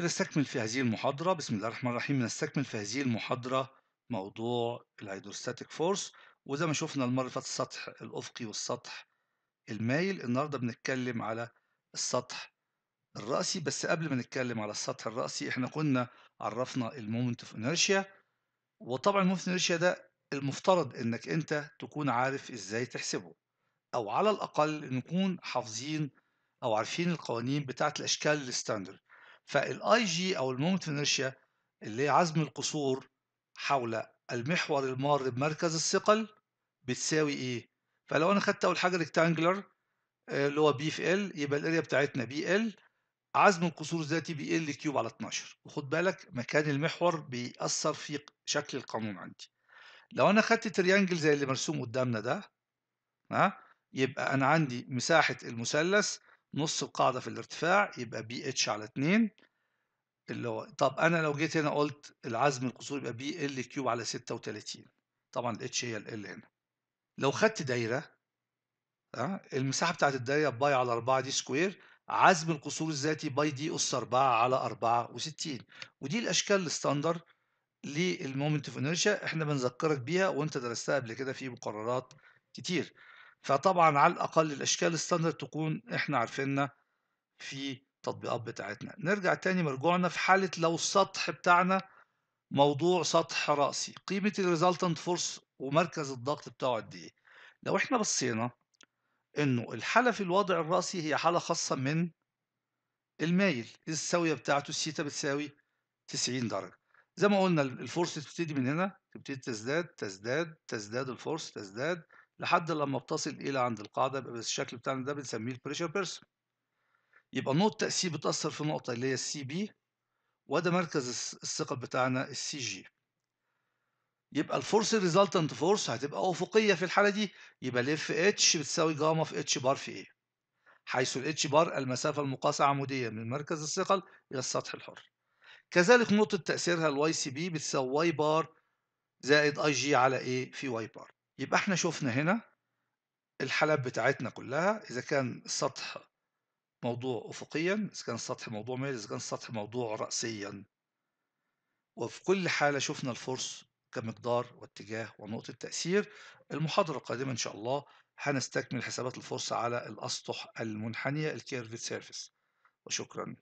بنستكمل في هذه المحاضرة بسم الله الرحمن الرحيم بنستكمل في هذه المحاضرة موضوع الهيدروستاتيك فورس وزي ما شفنا المرة اللي فاتت السطح الأفقي والسطح المايل النهاردة بنتكلم على السطح الرأسي بس قبل ما نتكلم على السطح الرأسي احنا كنا عرفنا المومنت اوف انرشيا وطبعا المومنت اوف انيرشيا ده المفترض انك انت تكون عارف ازاي تحسبه او على الاقل نكون حافظين او عارفين القوانين بتاعة الاشكال الستاندرد فالاي جي او المومنت انرشيا اللي هي عزم القصور حول المحور المار بمركز الثقل بتساوي ايه فلو انا خدت اول حاجه ريكتانجلر آه، اللي هو بي في ال يبقى الاريا بتاعتنا بي ال عزم القصور الذاتي بي ال كيوب على 12 وخد بالك مكان المحور بيأثر في شكل القانون عندي لو انا خدت تريانجل زي اللي مرسوم قدامنا ده ها يبقى انا عندي مساحه المثلث نص القاعده في الارتفاع يبقى بي اتش على 2 اللي هو طب انا لو جيت هنا قلت العزم القصوري يبقى بي ال كيوب على 36 طبعا الاتش هي ال هنا لو خدت دايره ها آه، المساحه بتاعت الدايره باي على 4 دي سكوير عزم القصور الذاتي باي دي اس 4 على 64 ودي الاشكال الستاندر للمومنت اوف انرشا احنا بنذكرك بيها وانت درستها قبل كده في مقررات كتير فطبعا على الاقل الاشكال الستاندر تكون احنا عارفينها في التطبيقات بتاعتنا نرجع تاني مرجوعنا في حالة لو السطح بتاعنا موضوع سطح رأسي قيمة الريزلتنت فورس ومركز الضغط بتاعه قد ايه لو احنا بصينا انه الحالة في الوضع الرأسي هي حالة خاصة من المايل الزاوية بتاعته السيتا بتساوي 90 درجة زي ما قلنا الفورس بتبتدي من هنا تبتدي تزداد تزداد تزداد الفورس تزداد لحد لما بتصل الى عند القاعده يبقى الشكل بتاعنا ده بنسميه البريشر بيرسون يبقى نقطة سي بتأثر في نقطة اللي هي السي بي وده مركز الثقل بتاعنا السي جي يبقى الفورس الريزلتنت فورس هتبقى افقيه في الحاله دي يبقى الاف اتش بتساوي جاما في اتش بار في ايه حيث الاتش بار المسافه المقاسه عموديه من مركز الثقل الى السطح الحر كذلك نقطه تاثيرها الواي سي بي بتساوي واي بار زائد اي جي على ايه في واي بار يبقى احنا شفنا هنا الحالات بتاعتنا كلها اذا كان السطح موضوع أفقيا إذا كان السطح موضوع ميل إذا كان السطح موضوع رأسيا وفي كل حالة شفنا الفرص كمقدار واتجاه ونقطة تأثير المحاضرة القادمة إن شاء الله هنستكمل حسابات الفرصة على الأسطح المنحنية الكيرفيت سيرفيس وشكرا